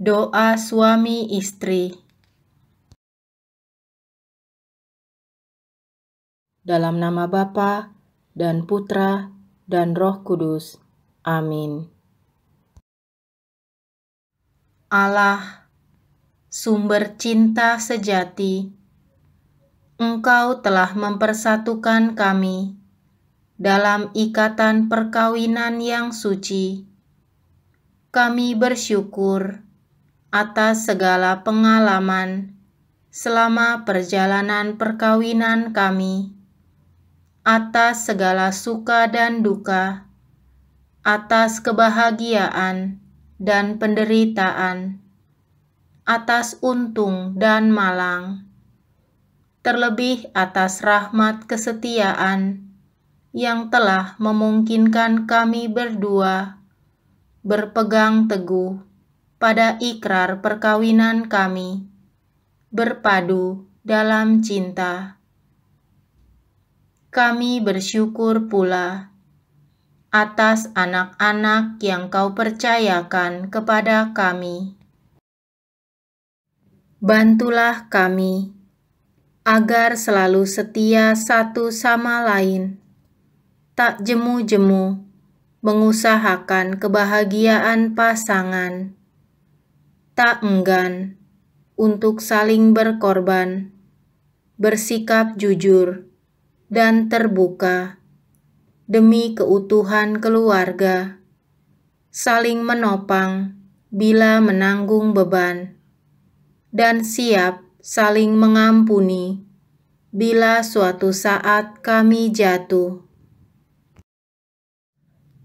Doa suami istri. Dalam nama Bapa dan Putra dan Roh Kudus. Amin. Allah, sumber cinta sejati, Engkau telah mempersatukan kami dalam ikatan perkawinan yang suci. Kami bersyukur atas segala pengalaman selama perjalanan perkawinan kami, atas segala suka dan duka, atas kebahagiaan dan penderitaan, atas untung dan malang, terlebih atas rahmat kesetiaan yang telah memungkinkan kami berdua berpegang teguh pada ikrar perkawinan kami, berpadu dalam cinta. Kami bersyukur pula atas anak-anak yang kau percayakan kepada kami. Bantulah kami agar selalu setia satu sama lain, tak jemu-jemu, mengusahakan kebahagiaan pasangan, Tak enggan untuk saling berkorban, bersikap jujur, dan terbuka demi keutuhan keluarga, saling menopang bila menanggung beban, dan siap saling mengampuni bila suatu saat kami jatuh.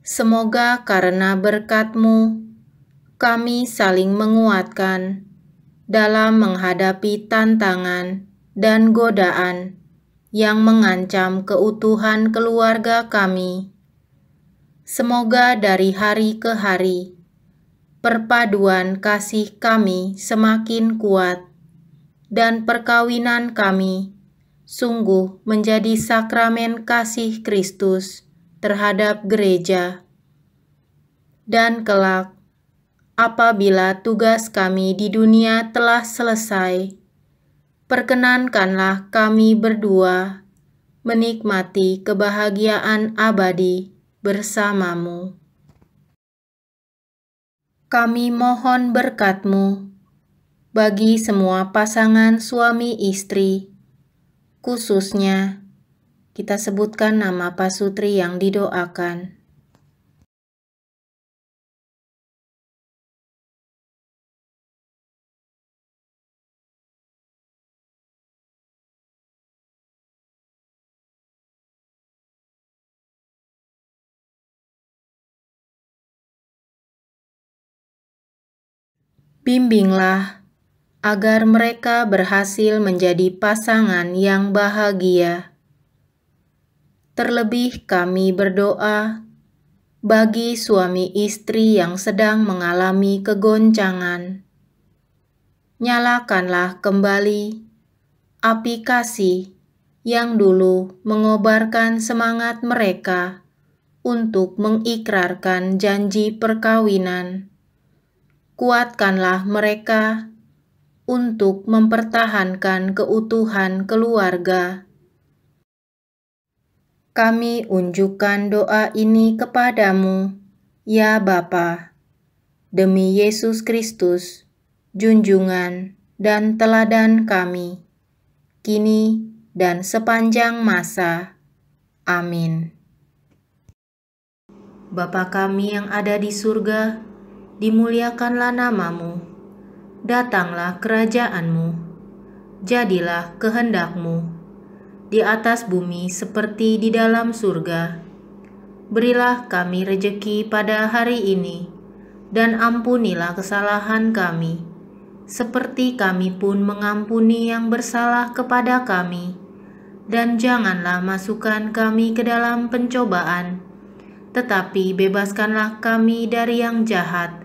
Semoga karena berkatmu, kami saling menguatkan dalam menghadapi tantangan dan godaan yang mengancam keutuhan keluarga kami. Semoga dari hari ke hari, perpaduan kasih kami semakin kuat, dan perkawinan kami sungguh menjadi sakramen kasih Kristus terhadap gereja. Dan kelak, apabila tugas kami di dunia telah selesai, perkenankanlah kami berdua menikmati kebahagiaan abadi bersamamu. Kami mohon berkatmu bagi semua pasangan suami istri, khususnya kita sebutkan nama pasutri yang didoakan Bimbinglah agar mereka berhasil menjadi pasangan yang bahagia. Terlebih, kami berdoa bagi suami istri yang sedang mengalami kegoncangan. Nyalakanlah kembali api kasih yang dulu mengobarkan semangat mereka untuk mengikrarkan janji perkawinan kuatkanlah mereka untuk mempertahankan keutuhan keluarga. Kami unjukkan doa ini kepadamu, ya Bapa, demi Yesus Kristus, junjungan dan teladan kami, kini dan sepanjang masa. Amin. Bapa kami yang ada di surga, dimuliakanlah namamu, datanglah kerajaanmu, jadilah kehendakmu, di atas bumi seperti di dalam surga. Berilah kami rejeki pada hari ini, dan ampunilah kesalahan kami, seperti kami pun mengampuni yang bersalah kepada kami. Dan janganlah masukkan kami ke dalam pencobaan, tetapi bebaskanlah kami dari yang jahat,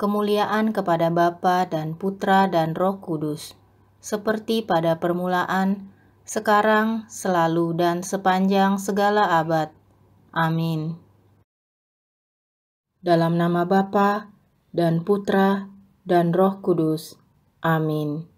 kemuliaan kepada Bapa dan Putra dan Roh Kudus, seperti pada permulaan, sekarang, selalu, dan sepanjang segala abad. Amin. Dalam nama Bapa dan Putra dan Roh Kudus. Amin.